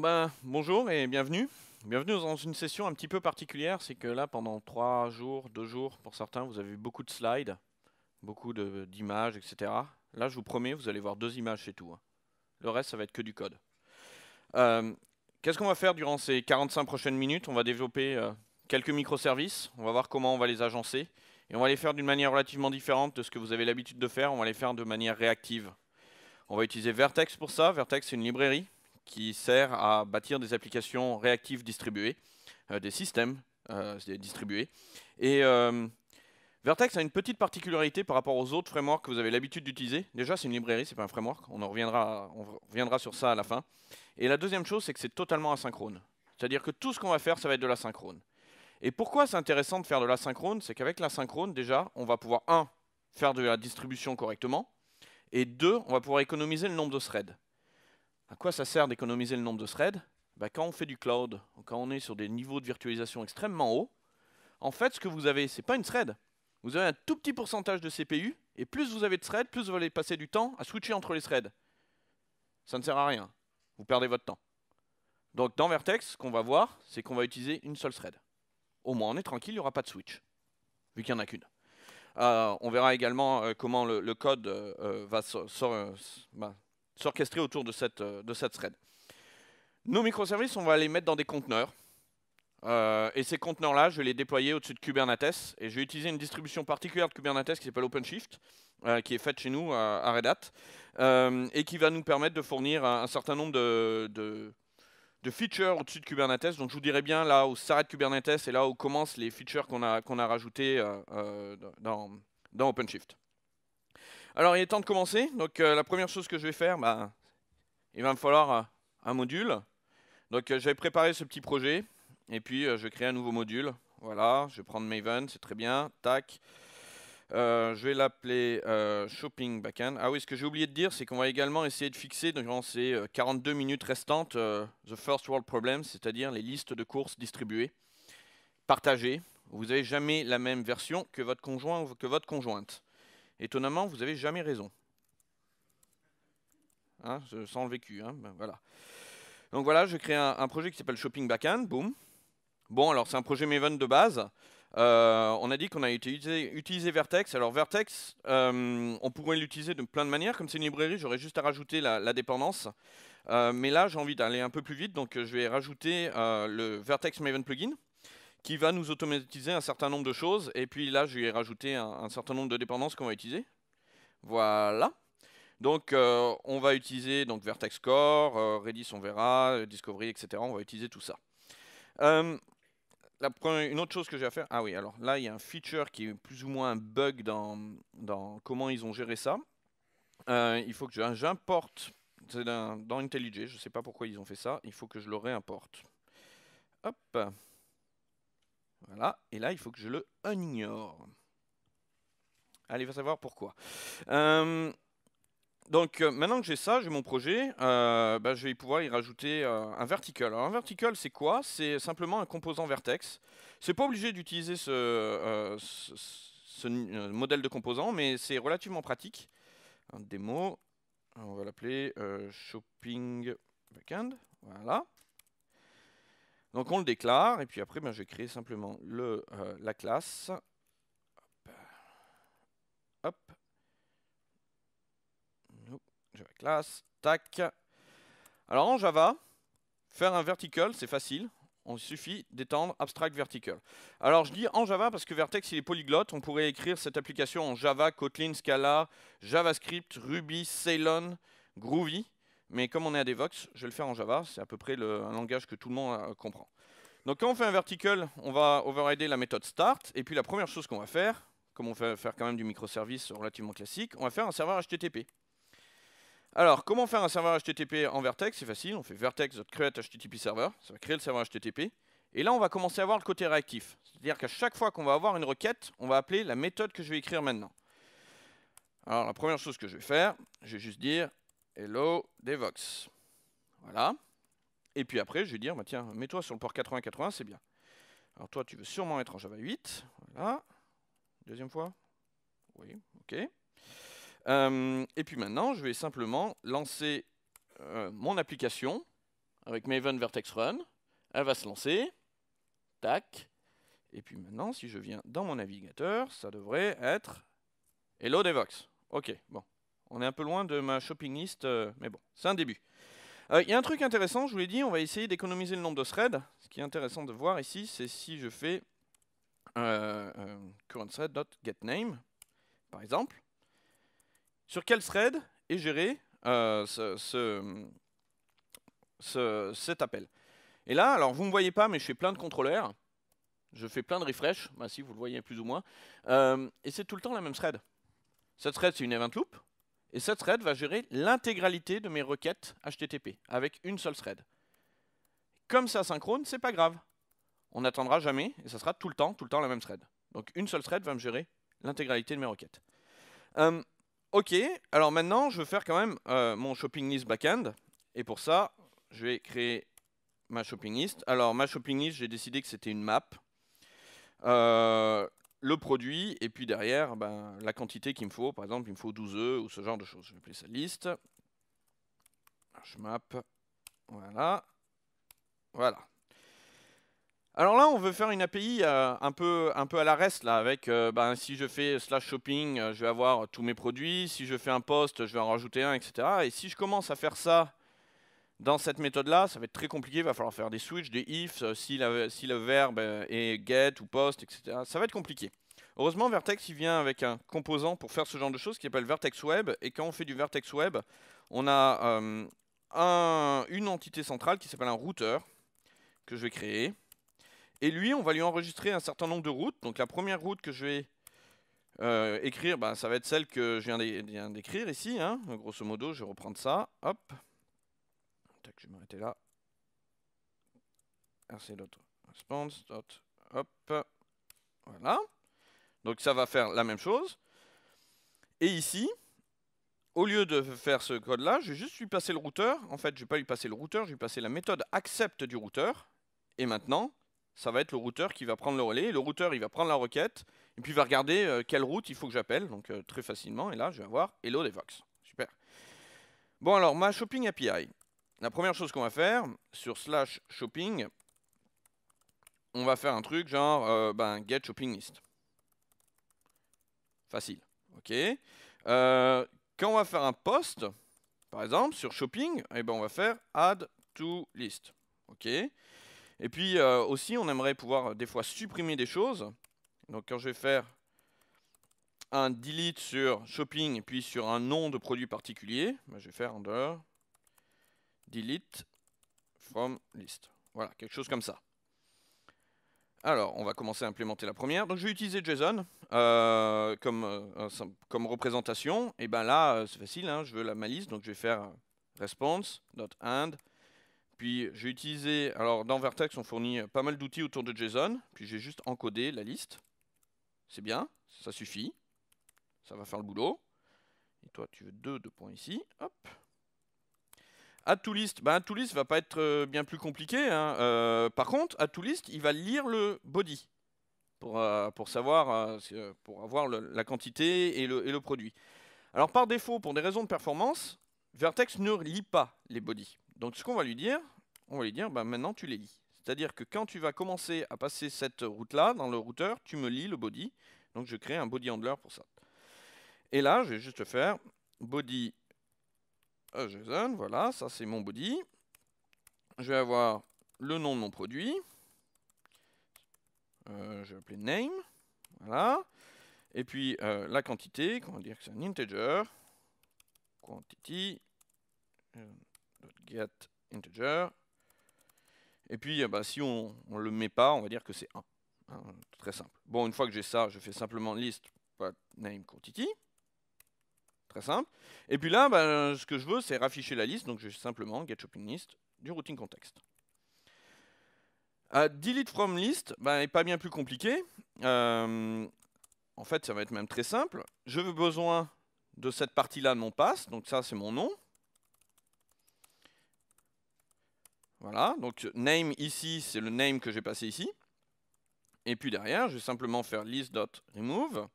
ben, bonjour et bienvenue. Bienvenue dans une session un petit peu particulière, c'est que là pendant trois jours, deux jours pour certains, vous avez vu beaucoup de slides, beaucoup d'images, etc. Là je vous promets, vous allez voir deux images c'est tout. Hein. Le reste ça va être que du code. Euh, qu'est-ce qu'on va faire durant ces 45 prochaines minutes On va développer euh, quelques microservices, on va voir comment on va les agencer, et on va les faire d'une manière relativement différente de ce que vous avez l'habitude de faire, on va les faire de manière réactive. On va utiliser Vertex pour ça, Vertex c'est une librairie qui sert à bâtir des applications réactives distribuées, euh, des systèmes euh, distribués. Et euh, Vertex a une petite particularité par rapport aux autres frameworks que vous avez l'habitude d'utiliser. Déjà, c'est une librairie, c'est pas un framework. On en reviendra, on reviendra sur ça à la fin. Et la deuxième chose, c'est que c'est totalement asynchrone. C'est-à-dire que tout ce qu'on va faire, ça va être de l'asynchrone. Et pourquoi c'est intéressant de faire de l'asynchrone C'est qu'avec l'asynchrone, déjà, on va pouvoir, un, faire de la distribution correctement, et deux, on va pouvoir économiser le nombre de threads. À quoi ça sert d'économiser le nombre de threads ben, Quand on fait du cloud, quand on est sur des niveaux de virtualisation extrêmement hauts, en fait, ce que vous avez, c'est pas une thread. Vous avez un tout petit pourcentage de CPU, et plus vous avez de threads, plus vous allez passer du temps à switcher entre les threads. Ça ne sert à rien. Vous perdez votre temps. Donc dans Vertex, ce qu'on va voir, c'est qu'on va utiliser une seule thread. Au moins, on est tranquille, il n'y aura pas de switch, vu qu'il n'y en a qu'une. Euh, on verra également euh, comment le, code euh, va, bah, s'orchestrer autour de cette, euh, de cette thread. Nos microservices, on va les mettre dans des conteneurs. Euh, et ces conteneurs-là, je vais les déployer au-dessus de Kubernetes. Et je vais utiliser une distribution particulière de Kubernetes qui s'appelle OpenShift, euh, qui est faite chez nous à Red Hat, et qui va nous permettre de fournir un, certain nombre de, de, features au-dessus de Kubernetes. Donc je vous dirais bien là où s'arrête Kubernetes et là où commencent les features qu'on a, qu'on a rajoutées dans, dans OpenShift. Alors il est temps de commencer. Donc euh, la première chose que je vais faire, bah, il va me falloir euh, un module. Donc euh, j'avais préparé ce petit projet et puis je crée un nouveau module. Voilà, je vais prendre Maven, c'est très bien. Tac. je vais l'appeler Shopping Backend. Ah oui, ce que j'ai oublié de dire, c'est qu'on va également essayer de fixer durant ces 42 minutes restantes The First World Problem, c'est-à-dire les listes de courses distribuées, partagées. Vous n'avez jamais la même version que votre conjoint ou que votre conjointe. Étonnamment, vous n'avez jamais raison. Hein, sans le vécu, hein, ben voilà. Donc voilà, je crée un, projet qui s'appelle Shopping Backend, Bon, alors c'est un projet Maven de base. Euh, on a dit qu'on a utilisé, Vertex. Alors Vertex, euh, on pourrait l'utiliser de plein de manières. Comme c'est une librairie, j'aurais juste à rajouter la, dépendance. Euh, mais là, j'ai envie d'aller un peu plus vite, donc je vais rajouter le Vertex Maven plugin qui va nous automatiser un certain nombre de choses. Et puis là, je lui ai rajouté un, certain nombre de dépendances qu'on va utiliser. Voilà. Donc, euh, on va utiliser donc, Vertex Core, euh, Redis, on verra, Discovery, etc. On va utiliser tout ça. Euh, une autre chose que j'ai à faire... Ah oui, alors là, il y a un feature qui est plus ou moins un bug dans, dans comment ils ont géré ça. il faut que j'importe... Dans IntelliJ, je ne sais pas pourquoi ils ont fait ça. Il faut que je le réimporte. Hop voilà, et là, il faut que je le un-ignore. Allez, va savoir pourquoi. Euh, donc euh, maintenant que j'ai ça, j'ai mon projet, euh, bah, je vais pouvoir y rajouter un vertical. un vertical, c'est quoi C'est simplement un composant vertex. C'est pas obligé d'utiliser ce, modèle de composant, mais c'est relativement pratique. Un démo, on va l'appeler shopping backend. Voilà. Donc on le déclare, et puis après, ben, je crée simplement le, euh, la classe. Hop. Tac. Alors en Java, faire un vertical, c'est facile. On suffit d'étendre abstract vertical. Alors je dis en Java parce que Vertex il est polyglotte. On pourrait écrire cette application en Java, Kotlin, Scala, JavaScript, Ruby, Ceylon, Groovy. Mais comme on est à Devox, je vais le faire en Java, c'est à peu près le, un langage que tout le monde euh, comprend. Donc quand on fait un vertical, on va overrider la méthode start, et puis la première chose qu'on va faire, comme on fait faire quand même du microservice relativement classique, on va faire un serveur HTTP. Alors, comment faire un serveur HTTP en Vertex C'est facile, on fait vertex.createHTTPServer, ça va créer le serveur HTTP, et là on va commencer à voir le côté réactif. C'est-à-dire qu'à chaque fois qu'on va avoir une requête, on va appeler la méthode que je vais écrire maintenant. Alors la première chose que je vais faire, je vais juste dire hello Devox. Voilà. Et puis après, je vais dire, bah, tiens, mets-toi sur le port 8080, c'est bien. Alors toi, tu veux sûrement être en Java 8. Voilà. Deuxième fois Oui, ok. Euh, et puis maintenant, je vais simplement lancer euh, mon application avec Maven Vertex Run. Elle va se lancer. Tac. Et puis maintenant, si je viens dans mon navigateur, ça devrait être Hello Devox. Ok, bon. On est un peu loin de ma shopping list, euh, mais bon, c'est un début. Euh, il y a un truc intéressant, je vous l'ai dit, on va essayer d'économiser le nombre de threads. Ce qui est intéressant de voir ici, c'est si je fais euh, currentThread.getName, par exemple, sur quel thread est géré cet appel. Et là, alors vous ne me voyez pas, mais je fais plein de contrôleurs. Je fais plein de refresh, bah, si vous le voyez plus ou moins. et c'est tout le temps la même thread. Cette thread, c'est une event loop. Et cette thread va gérer l'intégralité de mes requêtes HTTP avec une seule thread. Comme c'est asynchrone, c'est pas grave. On n'attendra jamais et ça sera tout le temps, tout le temps la même thread. Donc une seule thread va me gérer l'intégralité de mes requêtes. Hum, ok, alors maintenant je veux faire quand même euh, mon shopping list backend. Et pour ça, je vais créer ma shopping list. Alors ma shopping list, j'ai décidé que c'était une map. Euh, le produit, et puis derrière, ben, la quantité qu'il me faut. Par exemple, il me faut 12 œufs ou ce genre de choses. Je vais appeler ça liste. Voilà. Voilà. Alors là, on veut faire une API euh, un, peu, un peu à la reste, là, avec, euh, ben, si je fais slash shopping, euh, je vais avoir tous mes produits, si je fais un poste je vais en rajouter un, etc. Et si je commence à faire ça dans cette méthode-là, ça va être très compliqué, il va falloir faire des switches, des ifs, euh, si, le verbe euh, est get ou post, etc. Ça va être compliqué. Heureusement, Vertex il vient avec un composant pour faire ce genre de choses qui s'appelle Vertex Web. Et quand on fait du Vertex Web, on a euh, une entité centrale qui s'appelle un routeur que je vais créer. Et lui, on va lui enregistrer un certain nombre de routes. Donc la première route que je vais écrire, bah, ça va être celle que je viens d'écrire ici. Hein. Grosso modo, je vais reprendre ça. Hop je vais m'arrêter là. Ah, RC hop. Voilà. Donc ça va faire la même chose. Et ici, au lieu de faire ce code-là, je vais juste lui passer le routeur. En fait, je ne vais pas lui passer le routeur, je vais lui passer la méthode accept du routeur. Et maintenant, ça va être le routeur qui va prendre le relais. le routeur, il va prendre la requête, et puis il va regarder euh, quelle route il faut que j'appelle, donc euh, très facilement. Et là, je vais avoir Hello Devox. Super. Bon, alors, ma Shopping API la première chose qu'on va faire sur slash shopping, on va faire un truc genre euh, ben, get shopping list. Facile. Ok. Euh, quand on va faire un post, par exemple, sur shopping, eh ben, on va faire add to list. Ok. Et puis euh, aussi, on aimerait pouvoir des fois supprimer des choses. Donc quand je vais faire un delete sur shopping et puis sur un nom de produit particulier, ben, je vais faire under delete from list. Voilà, quelque chose comme ça. Alors, on va commencer à implémenter la première. Donc, je vais utiliser JSON euh, euh, comme, représentation. Et ben là, euh, c'est facile, hein, je veux la, ma liste, donc je vais faire response.and. Puis, j'ai utilisé, alors dans Vertex, on fournit pas mal d'outils autour de JSON. Puis, j'ai juste encodé la liste. C'est bien, ça suffit. Ça va faire le boulot. Et toi, tu veux deux, deux points ici. Hop, Add to list, bah, list va pas être euh, bien plus compliqué. Hein. Euh, par contre, à to list, il va lire le body pour, euh, savoir, pour avoir la quantité et le, produit. Alors par défaut, pour des raisons de performance, Vertex ne lit pas les bodies. Donc ce qu'on va lui dire, on va lui dire, ben, maintenant tu les lis. C'est-à-dire que quand tu vas commencer à passer cette route-là dans le routeur, tu me lis le body. Donc je crée un body handler pour ça. Et là, je vais juste faire body euh, JSON, voilà, ça c'est mon body. Je vais avoir le nom de mon produit. Euh, je vais appeler name, voilà. Et puis euh, la quantité, on va dire que c'est un integer, quantity, get integer. Et puis bah, si on ne le met pas, on va dire que c'est 1. Hein, très simple. Bon, une fois que j'ai ça, je fais simplement list name quantity simple. Et puis là, ben, ce que je veux, c'est rafficher la liste, donc je vais simplement get shopping list du routing context. Euh, delete from list n'est ben, pas bien plus compliqué. Euh, en fait, ça va être même très simple. Je veux besoin de cette partie-là de mon pass, donc ça c'est mon nom. Voilà, donc name ici, c'est le name que j'ai passé ici. Et puis derrière, je vais simplement faire list.remove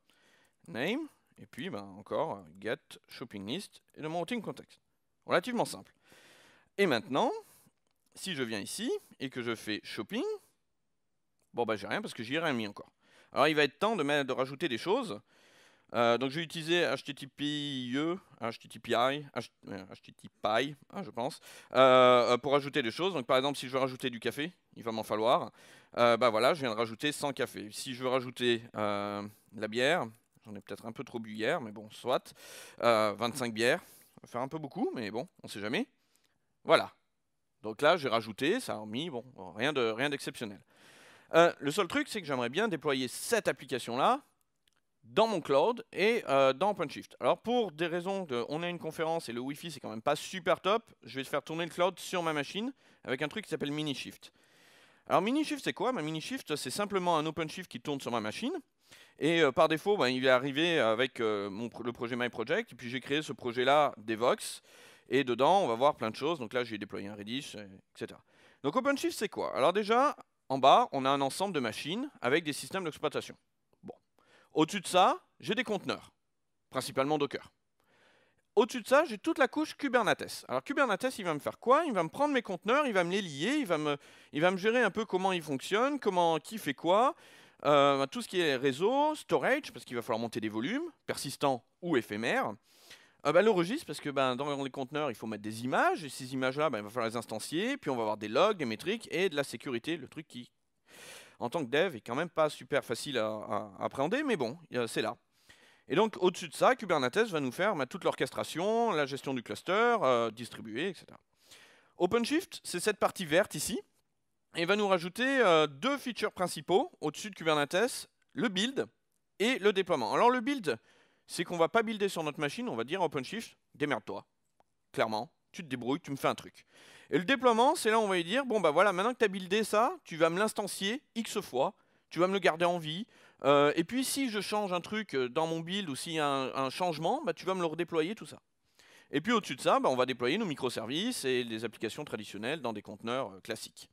name. Et puis, ben, encore, get, shopping list et le routing context. Relativement simple. Et maintenant, si je viens ici et que je fais shopping, bon, bah j'ai rien parce que j'y ai rien mis encore. Alors, il va être temps de, rajouter des choses. Euh, donc, je vais utiliser HTTPIE, HTTPI, HTTPI, euh, hein, je pense, euh, pour ajouter des choses. Donc, par exemple, si je veux rajouter du café, il va m'en falloir. ben, voilà, je viens de rajouter 100 cafés. Si je veux rajouter la bière, J'en ai peut-être un peu trop bu hier, mais bon, soit. 25 euh, bières. Ça faire un peu beaucoup, mais bon, on ne sait jamais. Voilà. Donc là, j'ai rajouté, ça a remis, bon, rien de rien d'exceptionnel. Euh, le seul truc, c'est que j'aimerais bien déployer cette application-là dans mon cloud et euh, dans OpenShift. Alors pour des raisons de, on a une conférence et le Wi-Fi c'est quand même pas super top, je vais faire tourner le cloud sur ma machine avec un truc qui s'appelle MiniShift. Alors MiniShift c'est quoi Ma bah, MiniShift c'est simplement un OpenShift qui tourne sur ma machine et euh, par défaut, ben, il est arrivé avec euh, le projet My Project. Et puis j'ai créé ce projet-là d'Evox. Et dedans, on va voir plein de choses. Donc là, j'ai déployé un Redis, etc. Donc OpenShift, c'est quoi Alors déjà, en bas, on a un ensemble de machines avec des systèmes d'exploitation. Bon. Au-dessus de ça, j'ai des conteneurs, principalement Docker. Au-dessus de ça, j'ai toute la couche Kubernetes. Alors Kubernetes, il va me faire quoi Il va me prendre mes conteneurs, il va me les lier, il va me, il va me gérer un peu comment ils fonctionnent, comment, qui fait quoi, euh, tout ce qui est réseau, storage, parce qu'il va falloir monter des volumes, persistants ou éphémères. Euh, bah, le registre, parce que bah, dans les conteneurs, il faut mettre des images, et ces images-là, bah, il va falloir les instancier, puis on va avoir des logs, des métriques, et de la sécurité, le truc qui, en tant que dev, est quand même pas super facile à, appréhender, mais bon, c'est là. Et donc, au-dessus de ça, Kubernetes va nous faire toute l'orchestration, la gestion du cluster, euh, distribuer, etc. OpenShift, c'est cette partie verte ici, et il va nous rajouter euh, deux features principaux au-dessus de Kubernetes, le build et le déploiement. Alors le build, c'est qu'on va pas builder sur notre machine, on va dire OpenShift, démerde-toi, clairement, tu te débrouilles, tu me fais un truc. Et le déploiement, c'est là où on va lui dire, bon bah voilà, maintenant que tu as buildé ça, tu vas me l'instancier X fois, tu vas me le garder en vie, euh, et puis si je change un truc euh, dans mon build ou s'il y a un, changement, bah, tu vas me le redéployer, tout ça. Et puis au-dessus de ça, bah, on va déployer nos microservices et les applications traditionnelles dans des conteneurs classiques.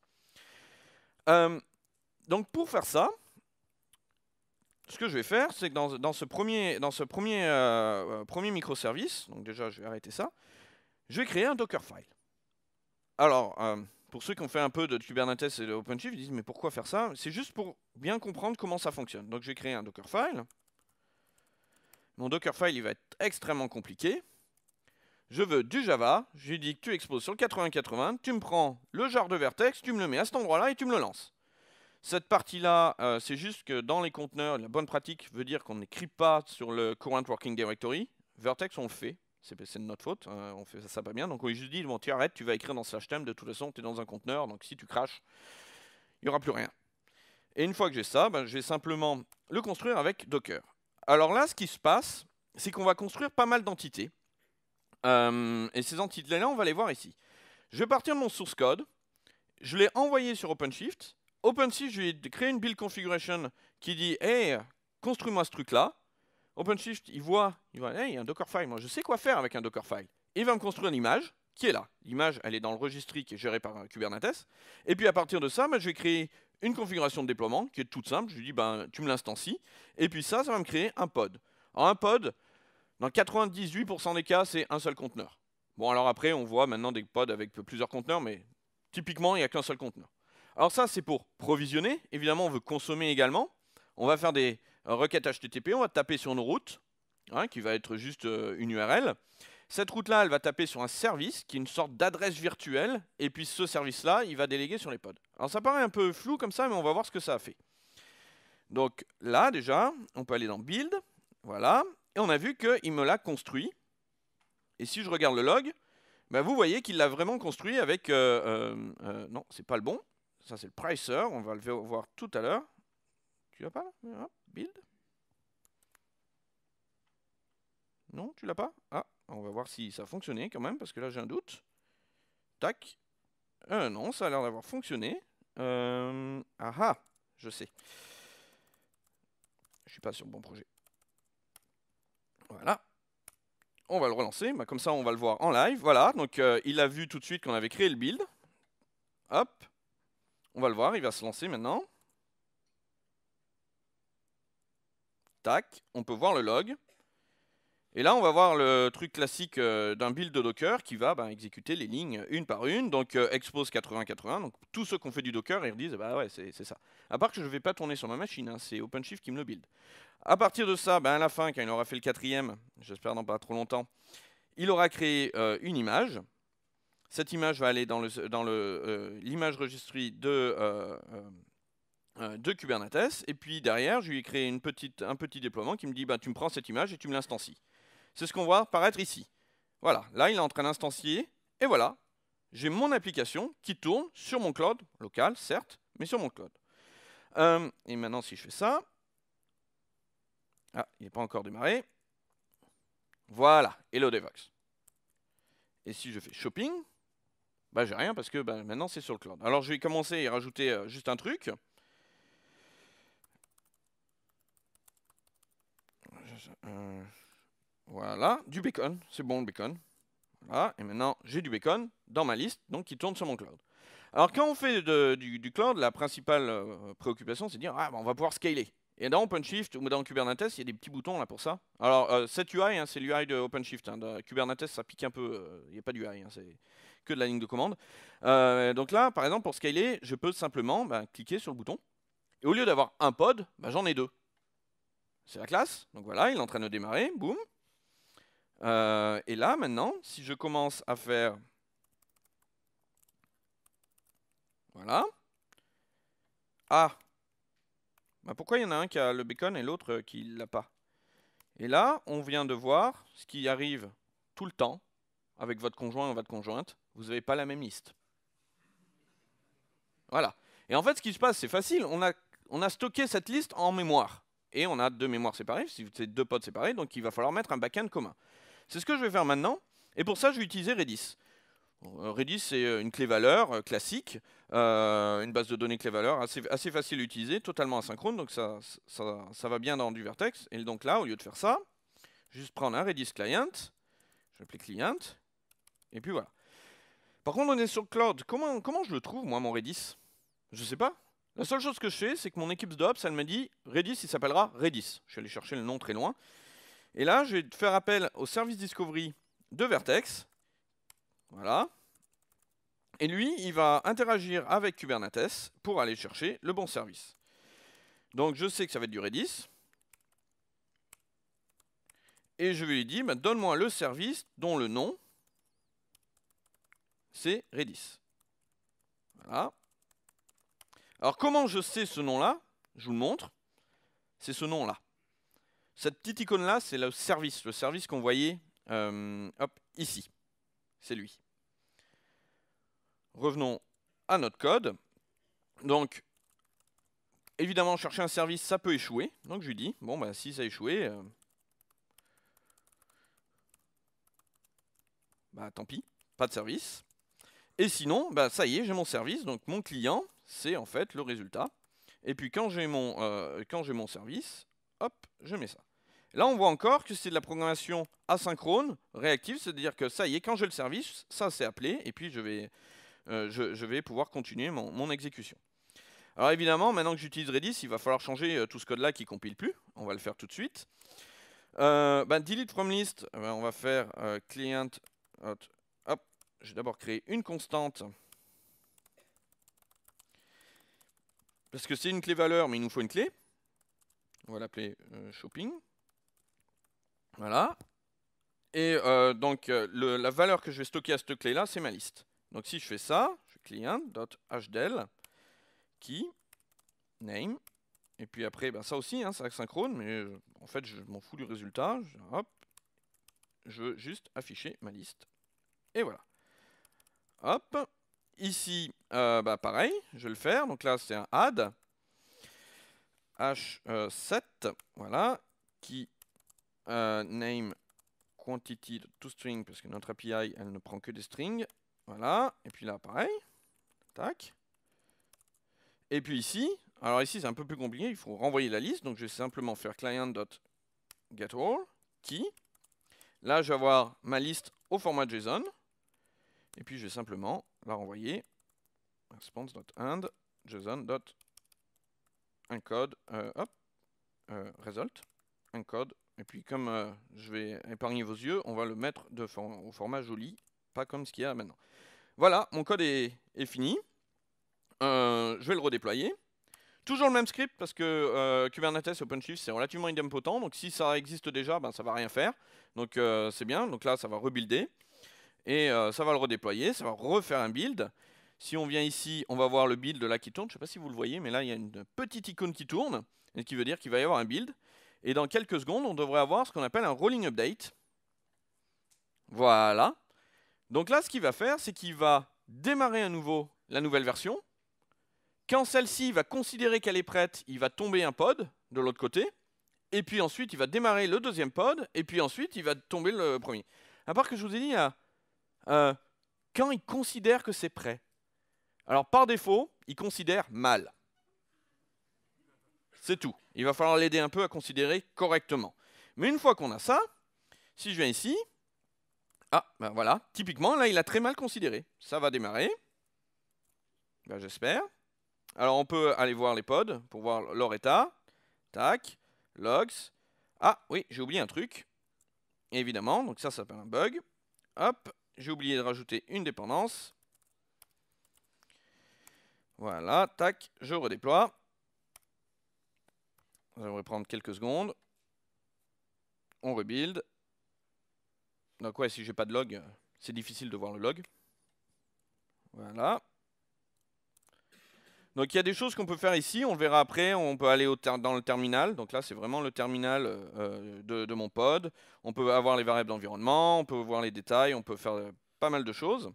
Euh, donc pour faire ça, ce que je vais faire, c'est que dans, ce premier, dans ce premier, euh, euh, premier microservice, donc déjà je vais arrêter ça, je vais créer un Dockerfile. Alors, pour ceux qui ont fait un peu de Kubernetes et de OpenShift, ils disent mais pourquoi faire ça C'est juste pour bien comprendre comment ça fonctionne. Donc je vais créer un Dockerfile. Mon Dockerfile, il va être extrêmement compliqué je veux du Java, je lui dis que tu exposes sur le 80 tu me prends le jar de vertex, tu me le mets à cet endroit-là et tu me le lances. Cette partie-là, euh, c'est juste que dans les conteneurs, la bonne pratique veut dire qu'on n'écrit pas sur le current working directory. Vertex, on le fait. C'est de notre faute, hein, on fait ça, pas bien. Donc on lui juste dit, bon, tu tu vas écrire dans ce de toute façon, tu es dans un conteneur, donc si tu craches, il n'y aura plus rien. Et une fois que j'ai ça, ben, je vais simplement le construire avec Docker. Alors là, ce qui se passe, c'est qu'on va construire pas mal d'entités. Euh, et ces entités-là, on va les voir ici. Je vais partir de mon source code. Je l'ai envoyé sur OpenShift. OpenShift, je vais créer une build configuration qui dit Hey, construis-moi ce truc-là. OpenShift, il voit, il voit Hey, il y a un Dockerfile. Moi, je sais quoi faire avec un Dockerfile. Il va me construire une image qui est là. L'image, elle est dans le registry qui est géré par euh, Kubernetes. Et puis à partir de ça, bah, je vais créer une configuration de déploiement qui est toute simple. Je lui dis ben, Tu me l'instancies. Et puis ça, ça va me créer un pod. Alors, un pod, dans 98% des cas, c'est un seul conteneur. Bon, alors après, on voit maintenant des pods avec plusieurs conteneurs, mais typiquement, il n'y a qu'un seul conteneur. Alors ça, c'est pour provisionner. Évidemment, on veut consommer également. On va faire des requêtes HTTP, on va taper sur une route, hein, qui va être juste euh, une URL. Cette route-là, elle va taper sur un service, qui est une sorte d'adresse virtuelle, et puis ce service-là, il va déléguer sur les pods. Alors ça paraît un peu flou comme ça, mais on va voir ce que ça a fait. Donc là, déjà, on peut aller dans Build, voilà, et on a vu qu'il me l'a construit. Et si je regarde le log, ben vous voyez qu'il l'a vraiment construit avec... Euh, euh, euh, non, c'est pas le bon. Ça, c'est le pricer. On va le voir tout à l'heure. Tu l'as pas là ah, Build. Non, tu l'as pas Ah, on va voir si ça a fonctionné quand même, parce que là, j'ai un doute. Tac. non, ça a l'air d'avoir fonctionné. ah ah, je sais. Je suis pas sur le bon projet. Voilà. On va le relancer, bah, comme ça on va le voir en live. Voilà, donc euh, il a vu tout de suite qu'on avait créé le build. Hop, on va le voir, il va se lancer maintenant. Tac, on peut voir le log. Et là, on va voir le truc classique euh, d'un build de Docker qui va ben, exécuter les lignes une par une. Donc, euh, expose 8080. Donc, tous ceux qui ont fait du Docker, ils disent, bah ouais, c'est ça. À part que je ne vais pas tourner sur ma machine, hein, c'est OpenShift qui me le build. À partir de ça, ben, à la fin, quand il aura fait le quatrième, j'espère dans pas trop longtemps, il aura créé euh, une image. Cette image va aller dans l'image le, registry de, de, Kubernetes. Et puis derrière, je lui ai créé un petit déploiement qui me dit bah, tu me prends cette image et tu me l'instancies. C'est ce qu'on voit apparaître ici. Voilà, là il est en train d'instancier, et voilà, j'ai mon application qui tourne sur mon cloud, local certes, mais sur mon cloud. Euh, et maintenant si je fais ça, ah, il n'est pas encore démarré, voilà, hello DevOps. Et si je fais shopping, bah j'ai rien parce que bah, maintenant c'est sur le cloud. Alors je vais commencer et rajouter euh, juste un truc. Euh, voilà, du bacon, c'est bon le bacon. Voilà, et maintenant j'ai du bacon dans ma liste, donc qui tourne sur mon cloud. Alors quand on fait du, cloud, la principale euh, préoccupation, c'est de dire, ah, on va pouvoir scaler. Et dans OpenShift ou dans Kubernetes, il y a des petits boutons là pour ça. Alors euh, cette UI, hein, c'est l'UI de OpenShift. Hein, Kubernetes, ça pique un peu, euh, il n'y a pas d'UI, hein, c'est que de la ligne de commande. donc là, par exemple, pour scaler, je peux simplement ben, cliquer sur le bouton. Et au lieu d'avoir un pod, ben, j'en ai deux. C'est la classe, donc voilà, il est en train de démarrer, boum, euh, et là, maintenant, si je commence à faire... Voilà. Ah bah Pourquoi il y en a un qui a le bacon et l'autre qui l'a pas Et là, on vient de voir ce qui arrive tout le temps avec votre conjoint ou votre conjointe. Vous n'avez pas la même liste. Voilà. Et en fait, ce qui se passe, c'est facile. On a, on a stocké cette liste en mémoire. Et on a deux mémoires séparées, si vous deux potes séparés, donc il va falloir mettre un backend commun. C'est ce que je vais faire maintenant, et pour ça, je vais utiliser Redis. Euh, Redis, c'est euh, une clé valeur euh, classique, une base de données clé valeur assez, facile à utiliser, totalement asynchrone, donc ça, ça, va bien dans du vertex. Et donc là, au lieu de faire ça, juste prendre un Redis client, je l'appelle client, et puis voilà. Par contre, on est sur cloud. Comment, comment je le trouve, moi, mon Redis Je ne sais pas. La seule chose que je sais, c'est que mon équipe d'Ops, elle me dit Redis, il s'appellera Redis. Je suis allé chercher le nom très loin. Et là, je vais faire appel au service discovery de Vertex. Voilà. Et lui, il va interagir avec Kubernetes pour aller chercher le bon service. Donc je sais que ça va être du Redis. Et je lui dis, bah, donne-moi le service dont le nom, c'est Redis. Voilà. Alors comment je sais ce nom-là Je vous le montre. C'est ce nom-là. Cette petite icône-là, c'est le service, le service qu'on voyait euh, ici. C'est lui. Revenons à notre code. Donc, évidemment, chercher un service, ça peut échouer. Donc je lui dis, bon, bah, si ça a échoué, euh, bah, tant pis, pas de service. Et sinon, bah, ça y est, j'ai mon service. Donc mon client, c'est en fait le résultat. Et puis quand j'ai mon, euh, mon service, hop, je mets ça. Là, on voit encore que c'est de la programmation asynchrone, réactive, c'est-à-dire que ça y est, quand j'ai le service, ça c'est appelé, et puis je vais, euh, je, vais pouvoir continuer mon, exécution. Alors évidemment, maintenant que j'utilise Redis, il va falloir changer euh, tout ce code-là qui compile plus. On va le faire tout de suite. Euh, ben, delete from list, eh ben, on va faire client. Hop, j'ai d'abord créé une constante. Parce que c'est une clé valeur, mais il nous faut une clé. On va l'appeler shopping. Voilà. Et euh, donc, euh, la valeur que je vais stocker à cette clé-là, c'est ma liste. Donc, si je fais ça, je fais client.hdel qui name. Et puis après, ben, ça aussi, hein, c'est asynchrone, mais euh, en fait, je m'en fous du résultat. Je, je veux juste afficher ma liste. Et voilà. Hop. Ici, ben, pareil, je vais le faire. Donc là, c'est un add. H7, voilà, qui euh, name quantity string parce que notre API, elle ne prend que des strings. Voilà, et puis là, pareil. Tac. Et puis ici, alors ici, c'est un peu plus compliqué, il faut renvoyer la liste. Donc, je vais simplement faire client.getAll, key Là, je vais avoir ma liste au format JSON. Et puis, je vais simplement la renvoyer JSON json.uncode, euh, hop, euh, result un code. Et puis comme euh, je vais épargner vos yeux, on va le mettre au format joli, pas comme ce qu'il y a maintenant. Voilà, mon code est, fini. Euh, je vais le redéployer. Toujours le même script parce que euh, Kubernetes OpenShift c'est relativement idempotent, donc si ça existe déjà, ben, ça va rien faire. Donc c'est bien, donc là ça va rebuilder. Et ça va le redéployer, ça va refaire un build. Si on vient ici, on va voir le build là qui tourne. Je ne sais pas si vous le voyez, mais là, il y a une petite icône qui tourne, et qui veut dire qu'il va y avoir un build. Et dans quelques secondes, on devrait avoir ce qu'on appelle un rolling update. Voilà. Donc là, ce qu'il va faire, c'est qu'il va démarrer à nouveau la nouvelle version. Quand celle-ci va considérer qu'elle est prête, il va tomber un pod de l'autre côté. Et puis ensuite, il va démarrer le deuxième pod. Et puis ensuite, il va tomber le premier. À part que je vous ai dit, euh, euh, quand il considère que c'est prêt. Alors par défaut, il considère mal. C'est tout. Il va falloir l'aider un peu à considérer correctement. Mais une fois qu'on a ça, si je viens ici, ah, ben voilà, typiquement, là, il a très mal considéré. Ça va démarrer. Ben, J'espère. Alors, on peut aller voir les pods pour voir leur état. Tac, logs. Ah, oui, j'ai oublié un truc. Évidemment, donc ça, ça s'appelle un bug. Hop, j'ai oublié de rajouter une dépendance. Voilà, tac, je redéploie devrait prendre quelques secondes. On rebuild. Donc ouais, si j'ai pas de log, c'est difficile de voir le log. Voilà. Donc il y a des choses qu'on peut faire ici, on verra après, on peut aller dans le terminal, donc là c'est vraiment le terminal euh, de, mon pod, on peut avoir les variables d'environnement, on peut voir les détails, on peut faire euh, pas mal de choses.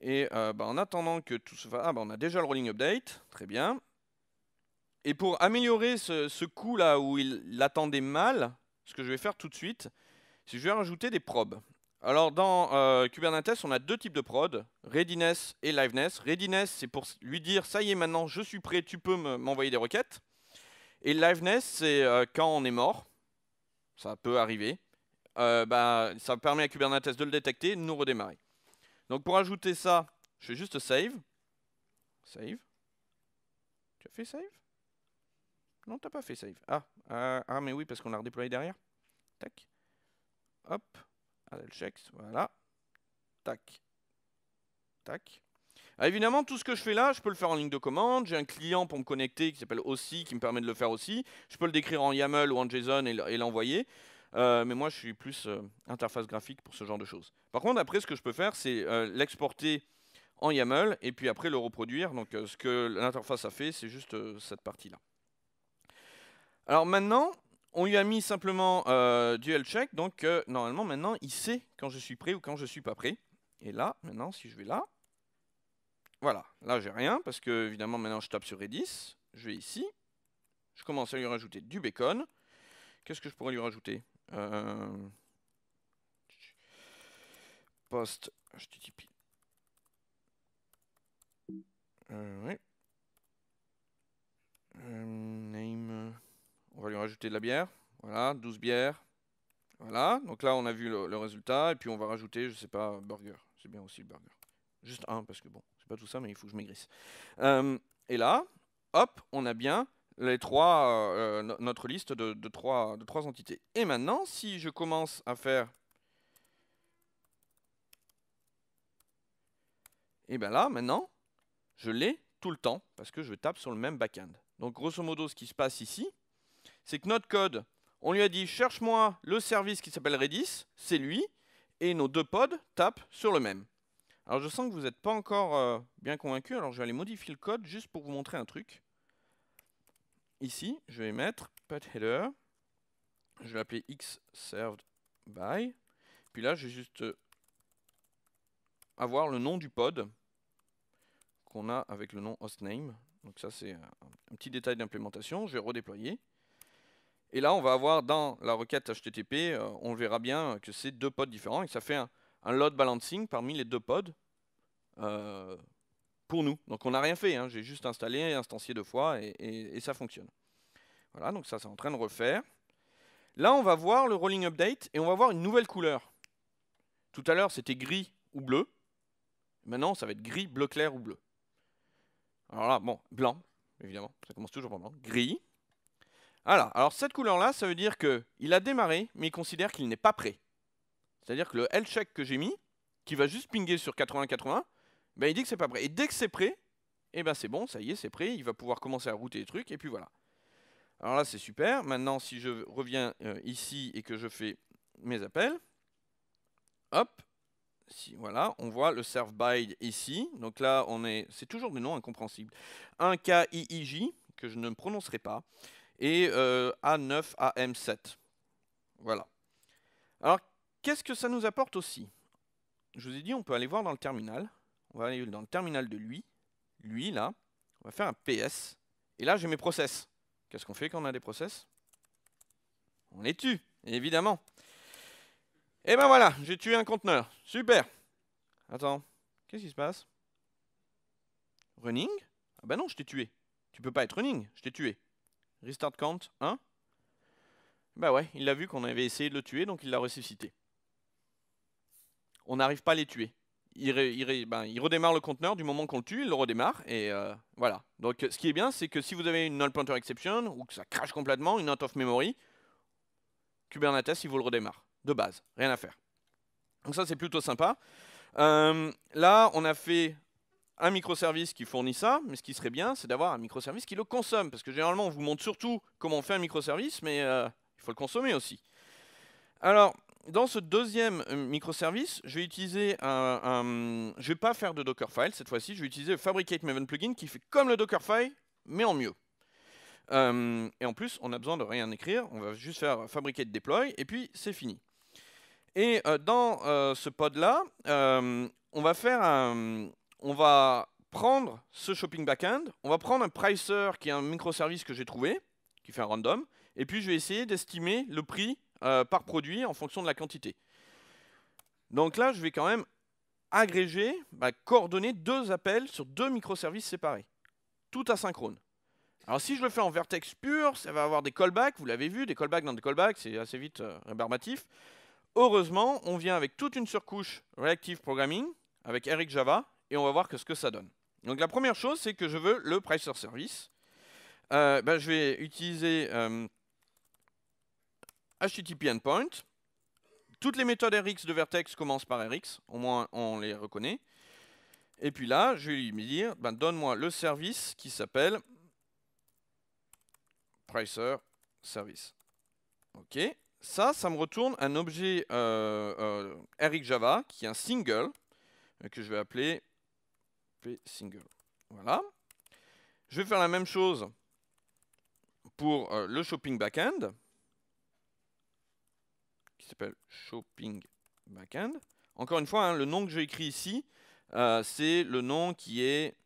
Et euh, bah, en attendant que tout se fasse, ah, bah, on a déjà le rolling update, très bien. Et pour améliorer ce, coup-là où il l'attendait mal, ce que je vais faire tout de suite, c'est que je vais rajouter des probes. Alors dans euh, Kubernetes, on a deux types de prods, readiness et liveness. Readiness, c'est pour lui dire ça y est maintenant, je suis prêt, tu peux m'envoyer des requêtes. Et liveness, c'est euh, quand on est mort, ça peut arriver. Euh, bah, ça permet à Kubernetes de le détecter de nous redémarrer. Donc pour ajouter ça, je fais juste save. Save. Tu as fait save non, t'as pas fait save. Ah, euh, ah mais oui, parce qu'on l'a redéployé derrière. Tac. Hop. Allez, ah, le voilà. Tac. Tac. Ah, évidemment, tout ce que je fais là, je peux le faire en ligne de commande. J'ai un client pour me connecter qui s'appelle aussi, qui me permet de le faire aussi. Je peux le décrire en YAML ou en JSON et l'envoyer. Euh, mais moi, je suis plus euh, interface graphique pour ce genre de choses. Par contre, après, ce que je peux faire, c'est l'exporter en YAML et puis après le reproduire. Donc, ce que l'interface a fait, c'est juste cette partie-là. Alors maintenant, on lui a mis simplement euh, dual check, donc euh, normalement maintenant il sait quand je suis prêt ou quand je suis pas prêt. Et là, maintenant, si je vais là, voilà, là j'ai rien, parce que évidemment maintenant je tape sur Redis, je vais ici, je commence à lui rajouter du bacon. Qu'est-ce que je pourrais lui rajouter euh, Post HTTP. Euh, name va lui rajouter de la bière. Voilà, 12 bières. Voilà, donc là on a vu le, résultat, et puis on va rajouter, je sais pas, burger. C'est bien aussi le burger. Juste un, parce que bon, c'est pas tout ça, mais il faut que je maigrisse. Euh, et là, hop, on a bien les trois, euh, notre liste de, trois, de trois entités. Et maintenant, si je commence à faire... Et bien là, maintenant, je l'ai tout le temps, parce que je tape sur le même backend. Donc grosso modo, ce qui se passe ici, c'est que notre code, on lui a dit cherche-moi le service qui s'appelle Redis, c'est lui, et nos deux pods tapent sur le même. Alors je sens que vous n'êtes pas encore euh, bien convaincu, alors je vais aller modifier le code juste pour vous montrer un truc. Ici, je vais mettre Header, je vais l'appeler Served by, puis là je vais juste euh, avoir le nom du pod qu'on a avec le nom hostname. Donc ça c'est euh, un petit détail d'implémentation, je vais redéployer. Et là, on va avoir dans la requête HTTP, euh, on verra bien que c'est deux pods différents et ça fait un, load balancing parmi les deux pods euh, pour nous. Donc on n'a rien fait, hein. j'ai juste installé, et instancié deux fois et, et, ça fonctionne. Voilà, donc ça c'est en train de refaire. Là, on va voir le rolling update et on va voir une nouvelle couleur. Tout à l'heure, c'était gris ou bleu. Maintenant, ça va être gris, bleu clair ou bleu. Alors là, bon, blanc, évidemment, ça commence toujours par blanc. Gris, alors, alors cette couleur-là, ça veut dire qu'il a démarré, mais il considère qu'il n'est pas prêt. C'est-à-dire que le L check que j'ai mis, qui va juste pinguer sur 8080, ben il dit que c'est pas prêt. Et dès que c'est prêt, eh ben c'est bon, ça y est, c'est prêt, il va pouvoir commencer à router les trucs, et puis voilà. Alors là, c'est super. Maintenant, si je reviens euh, ici et que je fais mes appels, hop, si, voilà, on voit le serve by ici. Donc là, on est, c'est toujours des noms incompréhensibles. Un j que je ne prononcerai pas et A9 am 7 Voilà. Alors, qu'est-ce que ça nous apporte aussi Je vous ai dit, on peut aller voir dans le terminal. On va aller dans le terminal de lui. Lui, là. On va faire un PS. Et là, j'ai mes process. Qu'est-ce qu'on fait quand on a des process On les tue, évidemment. Et eh ben voilà, j'ai tué un conteneur. Super. Attends, qu'est-ce qui se passe Running Ah ben non, je t'ai tué. Tu peux pas être running, je t'ai tué. Restart count 1. Hein? Ben ouais, il a vu qu'on avait essayé de le tuer, donc il l'a ressuscité. On n'arrive pas à les tuer. Il, ben, redémarre le conteneur du moment qu'on le tue, il le redémarre, et euh, voilà. Donc ce qui est bien, c'est que si vous avez une null pointer exception, ou que ça crache complètement, une out of memory, Kubernetes, il vous le redémarre, de base, rien à faire. Donc ça, c'est plutôt sympa. Euh, là, on a fait un microservice qui fournit ça, mais ce qui serait bien, c'est d'avoir un microservice qui le consomme. Parce que généralement, on vous montre surtout comment on fait un microservice, mais euh, il faut le consommer aussi. Alors, dans ce deuxième euh, microservice, je vais utiliser un, je vais pas faire de Dockerfile cette fois-ci, je vais utiliser le Fabricate Maven plugin qui fait comme le Dockerfile, mais en mieux. Euh, et en plus, on n'a besoin de rien écrire, on va juste faire Fabricate Deploy, et puis c'est fini. Et dans ce pod-là, on va faire un, on va prendre ce shopping backend, on va prendre un pricer qui est un microservice que j'ai trouvé, qui fait un random, et puis je vais essayer d'estimer le prix euh, par produit en fonction de la quantité. Donc là, je vais quand même agréger, bah, coordonner deux appels sur deux microservices séparés, tout asynchrone. Alors si je le fais en vertex pur, ça va avoir des callbacks, vous l'avez vu, des callbacks dans des callbacks, c'est assez vite euh, rébarbatif. Heureusement, on vient avec toute une surcouche Reactive Programming, avec Eric Java, et on va voir que ce que ça donne. Donc la première chose, c'est que je veux le price service. Euh, ben, je vais utiliser HTTP euh, endpoint. Toutes les méthodes RX de Vertex commencent par RX, au moins on les reconnaît. Et puis là, je vais lui dire, ben, donne-moi le service qui s'appelle Pricer Service. Ok, ça, ça me retourne un objet euh, euh Java qui est un single que je vais appeler single. Voilà. Je vais faire la même chose pour euh, le shopping backend, qui s'appelle shopping backend. Encore une fois, hein, le nom que j'ai écrit ici, euh, c'est le nom qui est...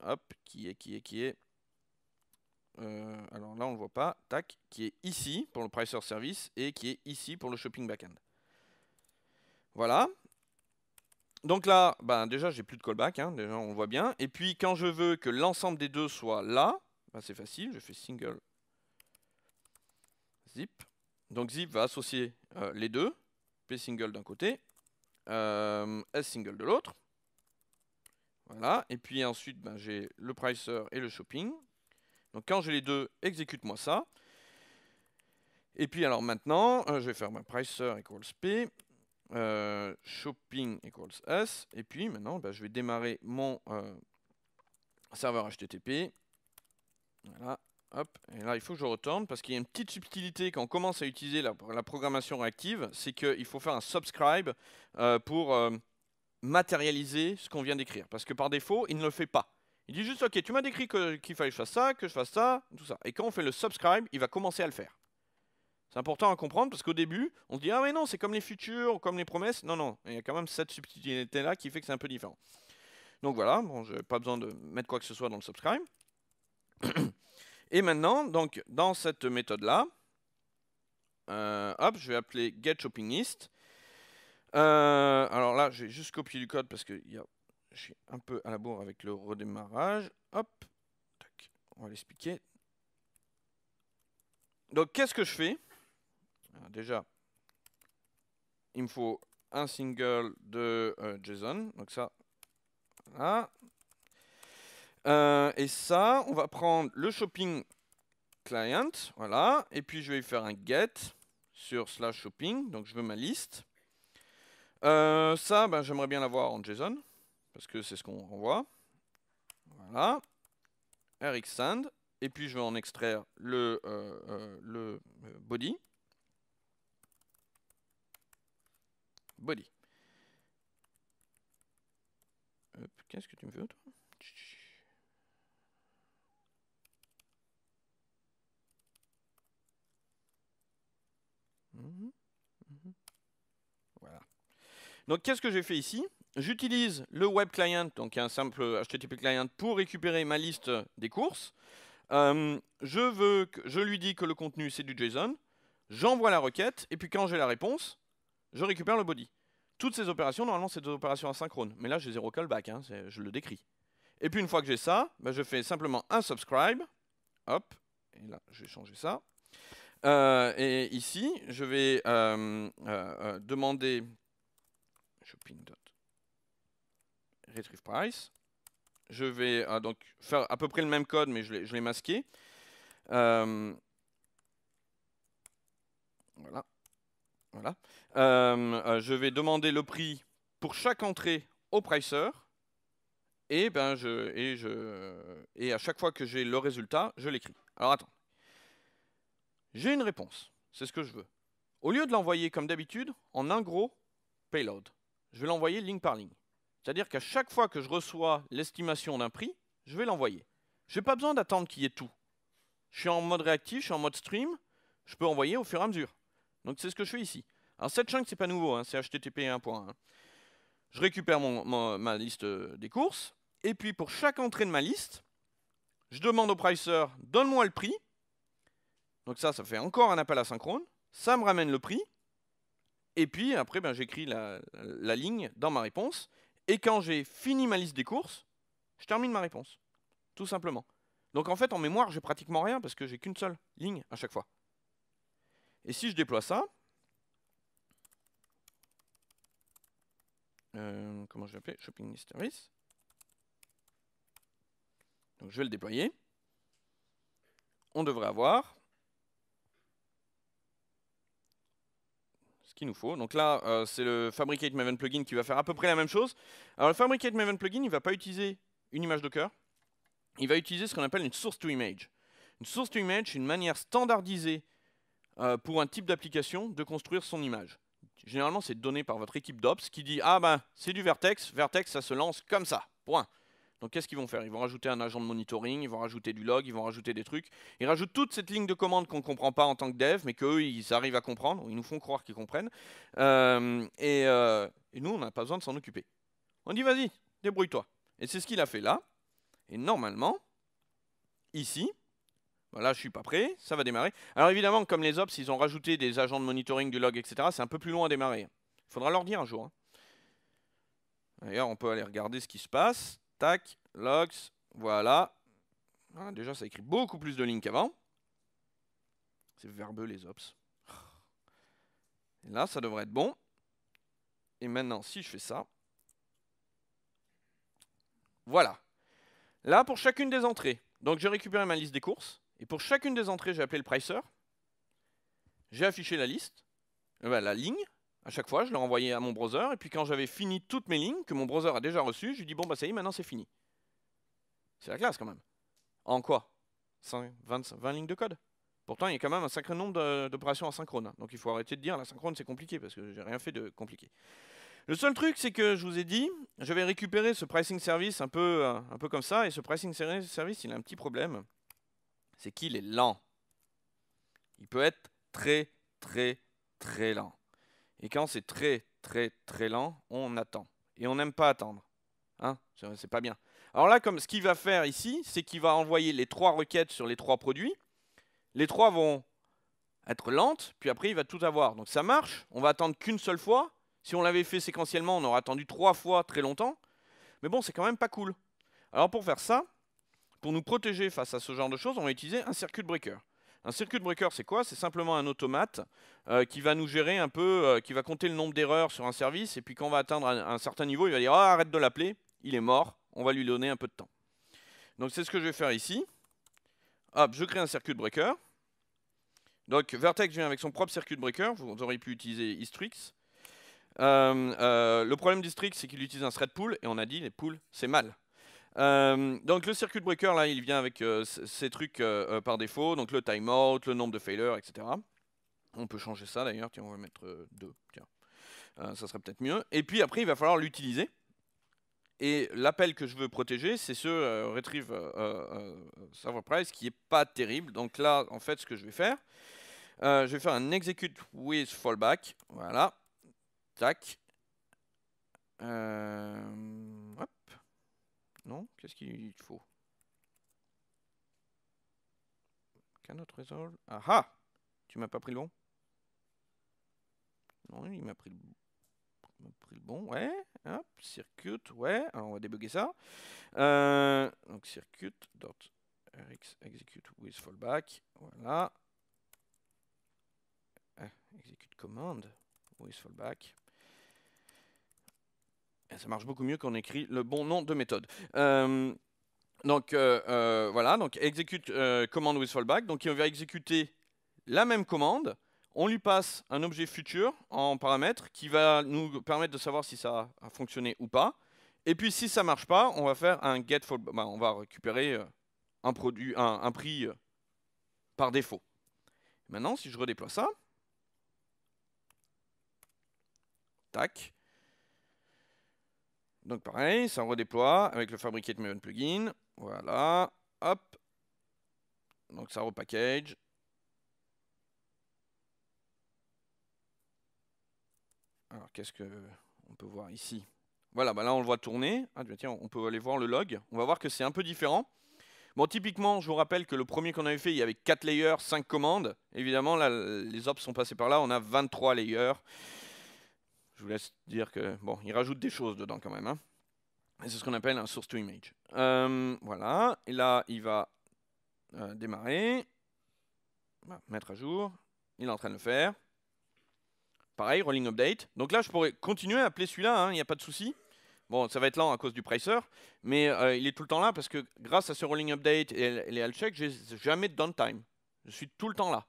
Hop, qui est, qui est, qui est... Euh, alors là, on le voit pas. Tac, qui est ici pour le Pricer Service et qui est ici pour le Shopping Backend. Voilà. Donc là, ben déjà, j'ai plus de callback, hein, déjà on voit bien. Et puis quand je veux que l'ensemble des deux soit là, ben, c'est facile, je fais single zip. Donc zip va associer euh, les deux, p single d'un côté, euh, s single de l'autre. Voilà, et puis ensuite ben, j'ai le pricer et le shopping. Donc quand j'ai les deux, exécute-moi ça. Et puis alors maintenant, euh, je vais faire ma pricer equals p. Euh, shopping equals s Et puis maintenant, bah, je vais démarrer mon euh, serveur HTTP. Voilà, hop. Et là, il faut que je retourne parce qu'il y a une petite subtilité quand on commence à utiliser la, programmation réactive, c'est qu'il faut faire un subscribe euh, pour matérialiser ce qu'on vient d'écrire. Parce que par défaut, il ne le fait pas. Il dit juste, ok, tu m'as décrit qu'il fallait que je fasse ça, que je fasse ça, tout ça. Et quand on fait le subscribe, il va commencer à le faire. C'est important à comprendre parce qu'au début, on se dit Ah, mais non, c'est comme les futurs, comme les promesses. Non, non, il y a quand même cette subtilité-là qui fait que c'est un peu différent. Donc voilà, bon, je n'ai pas besoin de mettre quoi que ce soit dans le subscribe. Et maintenant, donc, dans cette méthode-là, euh, hop, je vais appeler get getShoppingList. Euh, alors là, j'ai juste copié du code parce que y un peu à la bourre avec le redémarrage. Hop, on va l'expliquer. Donc, qu'est-ce que je fais euh, déjà, il me faut un single de euh, JSON. Donc ça, voilà. Euh, et ça, on va prendre le shopping client, voilà. Et puis je vais faire un get sur slash shopping. Donc je veux ma liste. ça, ben, j'aimerais bien l'avoir en JSON parce que c'est ce qu'on renvoie. Voilà. Sand, Et puis je vais en extraire le, le body. Body. Qu'est-ce que tu me veux, toi mhm, mhm. Voilà. Donc, qu'est-ce que j'ai fait ici J'utilise le web client, donc un simple HTTP client, pour récupérer ma liste des courses. Euh, je, veux je lui dis que le contenu, c'est du JSON. J'envoie la requête, et puis quand j'ai la réponse, je récupère le body. Toutes ces opérations, normalement, c'est des opérations asynchrones. Mais là, j'ai zéro callback, hein, je le décris. Et puis, une fois que j'ai ça, bah, je fais simplement un subscribe. Hop, et là, je vais changer ça. Euh, et ici, je vais demander, euh, euh, euh, demander retrieve price. Je vais donc faire à peu près le même code, mais je l'ai masqué. voilà. Voilà. Euh, euh, je vais demander le prix pour chaque entrée au pricer. Ben, et, je, et à chaque fois que j'ai le résultat, je l'écris. Alors attends. J'ai une réponse. C'est ce que je veux. Au lieu de l'envoyer comme d'habitude en un gros payload, je vais l'envoyer ligne par ligne. C'est-à-dire qu'à chaque fois que je reçois l'estimation d'un prix, je vais l'envoyer. Je n'ai pas besoin d'attendre qu'il y ait tout. Je suis en mode réactif, je suis en mode stream, je peux envoyer au fur et à mesure. Donc c'est ce que je fais ici. Alors cette chunk, c'est pas nouveau, hein, c'est HTTP 1.1. Hein. Je récupère mon, ma liste euh, des courses, et puis pour chaque entrée de ma liste, je demande au pricer, donne-moi le prix. Donc ça, ça fait encore un appel asynchrone. Ça me ramène le prix. Et puis après, ben, j'écris la, la ligne dans ma réponse. Et quand j'ai fini ma liste des courses, je termine ma réponse. Tout simplement. Donc en fait, en mémoire, j'ai pratiquement rien parce que j'ai qu'une seule ligne à chaque fois. Et si je déploie ça, Euh, comment je vais Shopping Histories. Donc je vais le déployer. On devrait avoir ce qu'il nous faut. Donc là, euh, c'est le Fabricate Maven plugin qui va faire à peu près la même chose. Alors le Fabricate Maven plugin, il ne va pas utiliser une image Docker. Il va utiliser ce qu'on appelle une source to image. Une source to image, c'est une manière standardisée euh, pour un type d'application de construire son image généralement c'est donné par votre équipe d'Ops qui dit Ah ben c'est du Vertex, Vertex ça se lance comme ça, point. Donc qu'est-ce qu'ils vont faire Ils vont rajouter un agent de monitoring, ils vont rajouter du log, ils vont rajouter des trucs. Ils rajoutent toute cette ligne de commande qu'on ne comprend pas en tant que dev, mais qu'eux ils arrivent à comprendre, ils nous font croire qu'ils comprennent. Euh, euh, et nous on n'a pas besoin de s'en occuper. On dit Vas-y, débrouille-toi. Et c'est ce qu'il a fait là. Et normalement, ici, Là, je suis pas prêt, ça va démarrer. Alors évidemment, comme les ops, ils ont rajouté des agents de monitoring du log, etc. C'est un peu plus long à démarrer. Il faudra leur dire un jour. Hein. D'ailleurs, on peut aller regarder ce qui se passe. Tac, logs, voilà. Ah, déjà, ça écrit beaucoup plus de lignes qu'avant. C'est verbeux, les ops. Et là, ça devrait être bon. Et maintenant, si je fais ça, voilà. Là, pour chacune des entrées. Donc, j'ai récupéré ma liste des courses. Et pour chacune des entrées, j'ai appelé le pricer, j'ai affiché la liste, euh, bah, la ligne, à chaque fois, je l'ai envoyé à mon browser, et puis quand j'avais fini toutes mes lignes, que mon browser a déjà reçues, je lui dis, bon, bah ça y est, maintenant c'est fini. C'est la classe quand même. En quoi 20, lignes de code. Pourtant, il y a quand même un sacré nombre d'opérations asynchrones. Donc il faut arrêter de dire, la synchrone c'est compliqué, parce que j'ai rien fait de compliqué. Le seul truc, c'est que je vous ai dit, je vais récupérer ce pricing service un peu, euh, un peu comme ça, et ce pricing service, il a un petit problème c'est qu'il est lent. Il peut être très, très, très lent. Et quand c'est très, très, très lent, on attend. Et on n'aime pas attendre. Hein c'est pas bien. Alors là, comme ce qu'il va faire ici, c'est qu'il va envoyer les trois requêtes sur les trois produits. Les trois vont être lentes, puis après, il va tout avoir. Donc ça marche. On va attendre qu'une seule fois. Si on l'avait fait séquentiellement, on aurait attendu trois fois très longtemps. Mais bon, c'est quand même pas cool. Alors pour faire ça, pour nous protéger face à ce genre de choses, on va utiliser un circuit breaker. Un circuit breaker, c'est quoi C'est simplement un automate euh, qui va nous gérer un peu, euh, qui va compter le nombre d'erreurs sur un service, et puis quand on va atteindre un, certain niveau, il va dire ah, arrête de l'appeler, il est mort, on va lui donner un peu de temps. Donc c'est ce que je vais faire ici. Hop, je crée un circuit breaker. Donc Vertex vient avec son propre circuit breaker, vous auriez pu utiliser Istrix. Euh, le problème d'Istrix, c'est qu'il utilise un thread pool, et on a dit les pools, c'est mal. Euh, donc le circuit breaker, là, il vient avec euh, ces trucs euh, par défaut, donc le timeout, le nombre de failures, etc. On peut changer ça d'ailleurs, tiens, on va mettre 2, ça serait peut-être mieux. Et puis après, il va falloir l'utiliser. Et l'appel que je veux protéger, c'est ce retrieve server price qui n'est pas terrible. Donc là, en fait, ce que je vais faire, je vais faire un execute with fallback. Voilà. Tac. Non Qu'est-ce qu'il faut Cannot resolve. Ah ah Tu m'as pas pris le bon Non, il m'a pris le pris le bon, ouais. Hop, circuit, ouais. Alors on va débugger ça. Euh, donc circuit.rx execute with fallback, voilà. Exécute execute command with fallback. Eh, ça marche beaucoup mieux quand on écrit le bon nom de méthode. Euh, donc euh, euh, voilà, donc execute command with fallback. Donc il va exécuter la même commande. On lui passe un objet futur en paramètre qui va nous permettre de savoir si ça a fonctionné ou pas. Et puis si ça marche pas, on va faire un get fallback. Bah, on va récupérer un, produit, un prix par défaut. Maintenant, si je redéploie ça, tac, donc pareil, ça redéploie avec le de Maven plugin. Voilà, hop. Donc ça repackage. Alors qu'est-ce que on peut voir ici Voilà, bah là on le voit tourner. Ah, tiens, on peut aller voir le log. On va voir que c'est un peu différent. Bon, typiquement, je vous rappelle que le premier qu'on avait fait, il y avait 4 layers, 5 commandes. Évidemment, là, les ops sont passés par là, on a 23 layers. Je vous laisse dire que, bon, il rajoute des choses dedans quand même. Hein. C'est ce qu'on appelle un source to image. Euh, voilà, et là, il va euh, démarrer, mettre à jour, il est en train de le faire. Pareil, rolling update. Donc là, je pourrais continuer à appeler celui-là, hein, il n'y a pas de souci. Bon, ça va être lent à cause du pricer, mais euh, il est tout le temps là parce que grâce à ce rolling update et les check, j'ai jamais de downtime. Je suis tout le temps là.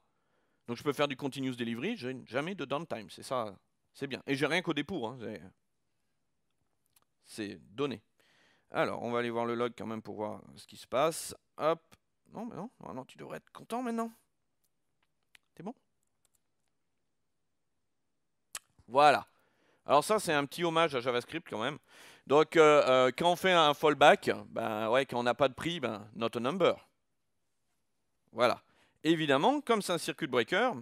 Donc je peux faire du continuous delivery, je n'ai jamais de downtime. C'est ça c'est bien. Et j'ai rien qu'au dépour. Hein, c'est donné. Alors, on va aller voir le log quand même pour voir ce qui se passe. Hop. Non, mais non. Ah tu devrais être content maintenant. T'es bon Voilà. Alors ça, c'est un petit hommage à JavaScript quand même. Donc, euh, euh, quand on fait un fallback, ben ouais, quand on n'a pas de prix, ben not a number. Voilà. Évidemment, comme c'est un circuit breaker,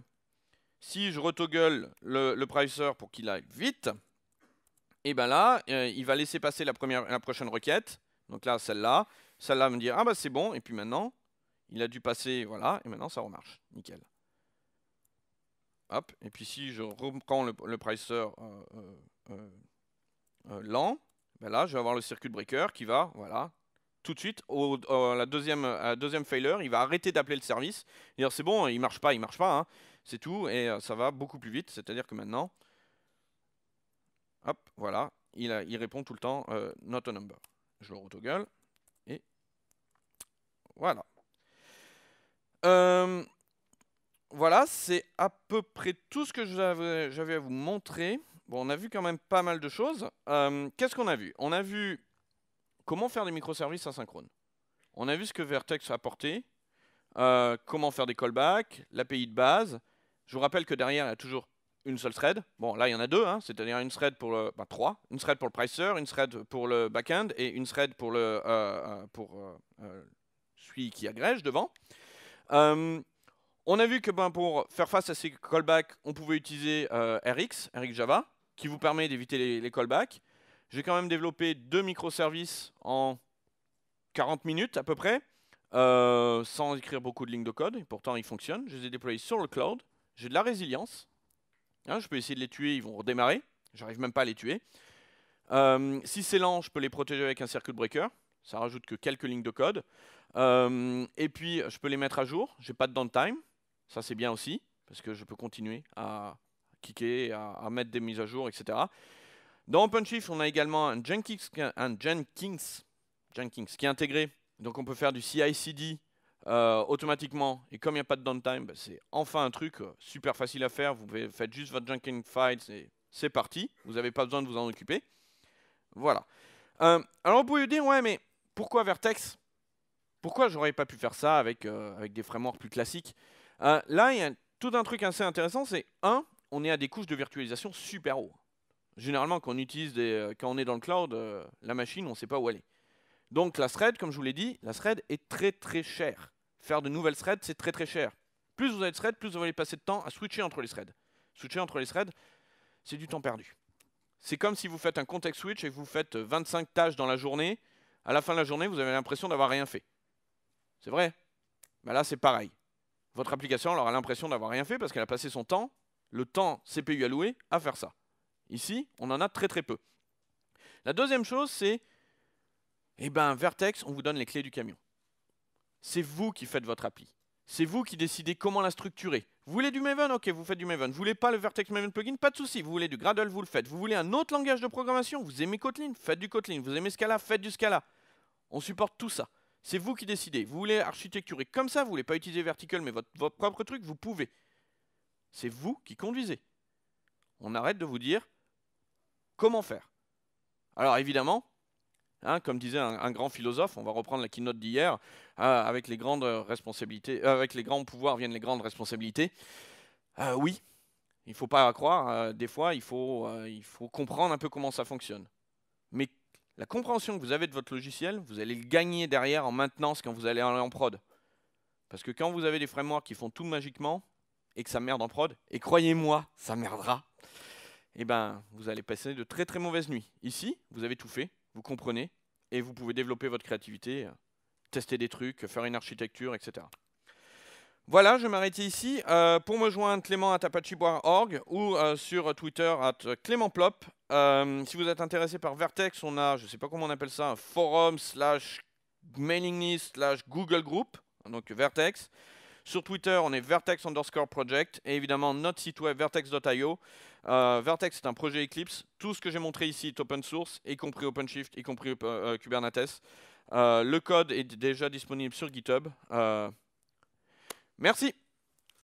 si je retoggle le, le pricer pour qu'il aille vite, et eh ben là, euh, il va laisser passer la, première, la prochaine requête. Donc là, celle-là. Celle-là me dire, ah bah c'est bon. Et puis maintenant, il a dû passer, voilà. Et maintenant, ça remarche. Nickel. Hop. Et puis si je reprends le, pricer euh, euh, lent, ben là, je vais avoir le circuit breaker qui va, voilà, tout de suite, au, la deuxième, deuxième failure, il va arrêter d'appeler le service. c'est bon, il marche pas, il marche pas. Hein. C'est tout, et euh, ça va beaucoup plus vite. C'est-à-dire que maintenant, hop, voilà, il, répond tout le temps euh, not a number. Je le retoggle et voilà. Euh, voilà, c'est à peu près tout ce que j'avais à vous montrer. Bon, on a vu quand même pas mal de choses. Qu'est-ce qu'on a vu On a vu comment faire des microservices asynchrones. On a vu ce que Vertex a apporté, comment faire des callbacks, l'API de base, je vous rappelle que derrière, il y a toujours une seule thread. Bon, là, il y en a deux, hein. c'est-à-dire une thread pour le... 3, ben, trois. Une thread pour le pricer, une thread pour le backend et une thread pour, euh, euh, euh, celui qui agrège devant. on a vu que ben, pour faire face à ces callbacks, on pouvait utiliser RX, RX Java, qui vous permet d'éviter les, les, callbacks. J'ai quand même développé deux microservices en 40 minutes à peu près, sans écrire beaucoup de lignes de code, et pourtant ils fonctionnent. Je les ai déployés sur le cloud. J'ai de la résilience. Hein, je peux essayer de les tuer, ils vont redémarrer. J'arrive même pas à les tuer. Euh, si c'est lent, je peux les protéger avec un circuit breaker. Ça rajoute que quelques lignes de code. Euh, et puis, je peux les mettre à jour. J'ai pas de downtime. Ça, c'est bien aussi, parce que je peux continuer à kicker, à, mettre des mises à jour, etc. Dans OpenShift, on a également un Jenkins, un Jenkins, Jenkins qui est intégré. Donc, on peut faire du CI/CD euh, automatiquement. Et comme il n'y a pas de downtime, bah, c'est enfin un truc euh, super facile à faire. Vous faites juste votre junk files c'est, c'est parti. Vous n'avez pas besoin de vous en occuper. Voilà. Euh, alors vous pouvez dire, ouais, mais pourquoi Vertex Pourquoi j'aurais pas pu faire ça avec, avec des frameworks plus classiques Là, il y a tout un truc assez intéressant, c'est un, on est à des couches de virtualisation super haut. Généralement, quand on, utilise des, quand on est dans le cloud, la machine, on ne sait pas où aller. Donc la thread, comme je vous l'ai dit, la thread est très très chère faire de nouvelles threads, c'est très très cher. Plus vous avez de threads, plus vous allez passer de temps à switcher entre les threads. Switcher entre les threads, c'est du temps perdu. C'est comme si vous faites un context switch et que vous faites 25 tâches dans la journée. À la fin de la journée, vous avez l'impression d'avoir rien fait. C'est vrai. là, c'est pareil. Votre application aura l'impression d'avoir rien fait parce qu'elle a passé son temps, le temps CPU alloué, à faire ça. Ici, on en a très très peu. La deuxième chose, c'est, eh ben, Vertex, on vous donne les clés du camion c'est vous qui faites votre appli. C'est vous qui décidez comment la structurer. Vous voulez du Maven Ok, vous faites du Maven. Vous voulez pas le Vertex Maven plugin Pas de souci. Vous voulez du Gradle Vous le faites. Vous voulez un autre langage de programmation Vous aimez Kotlin Faites du Kotlin. Vous aimez Scala Faites du Scala. On supporte tout ça. C'est vous qui décidez. Vous voulez architecturer comme ça Vous voulez pas utiliser Vertical mais votre propre truc Vous pouvez. C'est vous qui conduisez. On arrête de vous dire comment faire. Alors évidemment, Hein, comme disait un, grand philosophe, on va reprendre la keynote d'hier, euh, avec les grandes responsabilités, euh, avec les grands pouvoirs viennent les grandes responsabilités. Euh, oui, il ne faut pas croire, des fois il faut, comprendre un peu comment ça fonctionne. Mais la compréhension que vous avez de votre logiciel, vous allez le gagner derrière en maintenance quand vous allez aller en prod. Parce que quand vous avez des frameworks qui font tout magiquement et que ça merde en prod, et croyez-moi, ça merdera, Et eh ben, vous allez passer de très très mauvaises nuits. Ici, vous avez tout fait, vous comprenez, et vous pouvez développer votre créativité, tester des trucs, faire une architecture, etc. Voilà, je m'arrêter ici. Euh, pour me joindre, clément at apache.org ou euh, sur Twitter clémentplop. Euh, si vous êtes intéressé par Vertex, on a, je ne sais pas comment on appelle ça, un forum slash mailing list slash Google Group, donc Vertex. Sur Twitter, on est vertex underscore project et évidemment notre site web vertex.io euh, Vertex, est un projet Eclipse. Tout ce que j'ai montré ici est open source, y compris OpenShift, y compris euh, euh, Kubernetes. le code est déjà disponible sur GitHub. merci.